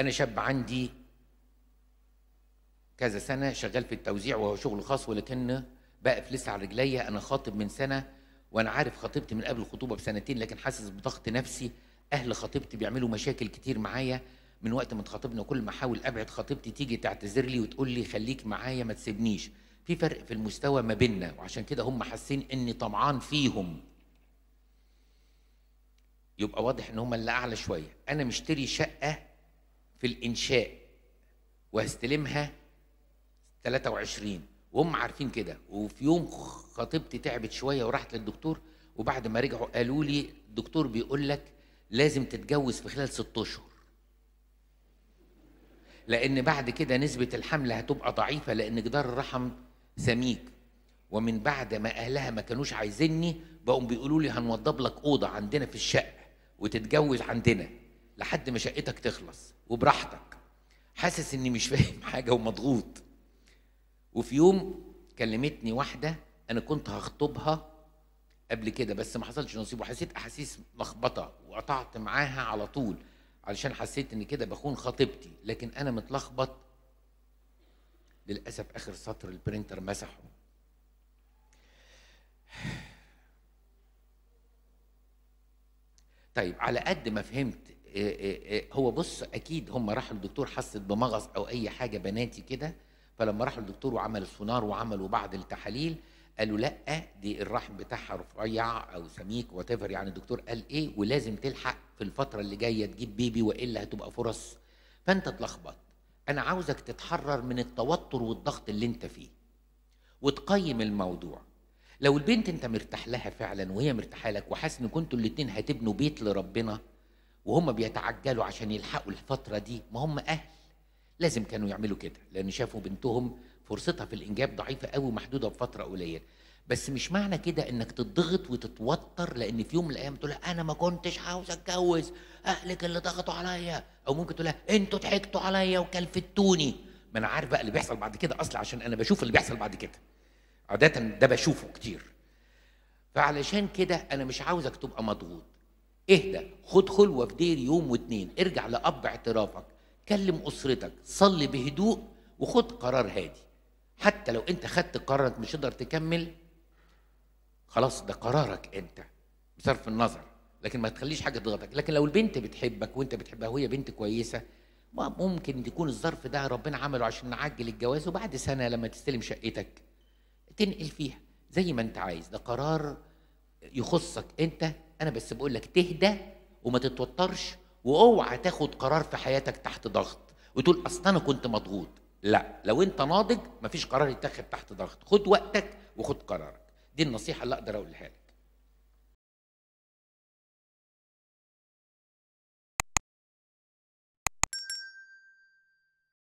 انا شاب عندي كذا سنه شغال في التوزيع وهو شغل خاص ولكن بقف لسه على رجليا انا خاطب من سنه وانا عارف خطيبتي من قبل الخطوبه بسنتين لكن حاسس بضغط نفسي اهل خطيبتي بيعملوا مشاكل كتير معايا من وقت ما اتخطبنا كل ما احاول ابعد خطيبتي تيجي تعتذر لي وتقول لي خليك معايا ما تسيبنيش في فرق في المستوى ما بيننا وعشان كده هم حاسين اني طمعان فيهم يبقى واضح ان هم اللي اعلى شويه انا مشتري شقه في الانشاء وهستلمها 23 وهم عارفين كده وفي يوم خطيبتي تعبت شويه وراحت للدكتور وبعد ما رجعوا قالوا لي الدكتور بيقول لك لازم تتجوز في خلال ست اشهر لان بعد كده نسبه الحمل هتبقى ضعيفه لان جدار الرحم سميك ومن بعد ما اهلها ما كانوش عايزيني بقوا بيقولوا لي هنوضب لك اوضه عندنا في الشقه وتتجوز عندنا لحد ما شقتك تخلص وبراحتك حاسس اني مش فاهم حاجه ومضغوط وفي يوم كلمتني واحده انا كنت هخطبها قبل كده بس ما حصلش نصيب وحسيت احاسيس مخبطه وقطعت معاها على طول علشان حسيت ان كده بخون خطيبتي لكن انا متلخبط للاسف اخر سطر البرينتر مسحه طيب على قد ما فهمت إيه، إيه، إيه، هو بص اكيد هم راحوا للدكتور حست بمغص او اي حاجه بناتي كده فلما راحوا للدكتور وعمل سونار وعملوا بعض التحاليل قالوا لا دي الرحم بتاعها رفيع او سميك وات يعني الدكتور قال ايه ولازم تلحق في الفتره اللي جايه تجيب بيبي والا هتبقى فرص فانت اتلخبط انا عاوزك تتحرر من التوتر والضغط اللي انت فيه وتقيم الموضوع لو البنت انت مرتاح لها فعلا وهي مرتاحه لك وحاسس ان كنتوا الاثنين هتبنوا بيت لربنا وهم بيتعجلوا عشان يلحقوا الفترة دي ما هم أهل لازم كانوا يعملوا كده لأن شافوا بنتهم فرصتها في الإنجاب ضعيفة قوي محدودة بفترة قليلة بس مش معنى كده انك تضغط وتتوتر لان في يوم من الايام تقول انا ما كنتش عاوز اتجوز اهلك اللي ضغطوا عليا او ممكن تقول انتوا ضحكتوا عليا وكلفتوني ما انا عارف بقى اللي بيحصل بعد كده اصلا عشان انا بشوف اللي بيحصل بعد كده عاده ده بشوفه كتير فعلشان كده انا مش عاوزك تبقى مضغوط اهدى خد خلوه في دير يوم واتنين ارجع لاب اعترافك كلم اسرتك صلي بهدوء وخد قرار هادي حتى لو انت خدت قرار انت مش تقدر تكمل خلاص ده قرارك انت بصرف النظر لكن ما تخليش حاجه تضغطك لكن لو البنت بتحبك وانت بتحبها وهي بنت كويسه ممكن تكون الظرف ده ربنا عمله عشان نعجل الجواز وبعد سنه لما تستلم شقتك تنقل فيها زي ما انت عايز ده قرار يخصك انت انا بس بقول لك تهدى وما تتوترش واوعى تاخد قرار في حياتك تحت ضغط وتقول اصل انا كنت مضغوط لا لو انت ناضج مفيش قرار يتاخد تحت ضغط خد وقتك وخد قرارك دي النصيحه اللي اقدر اقولها لك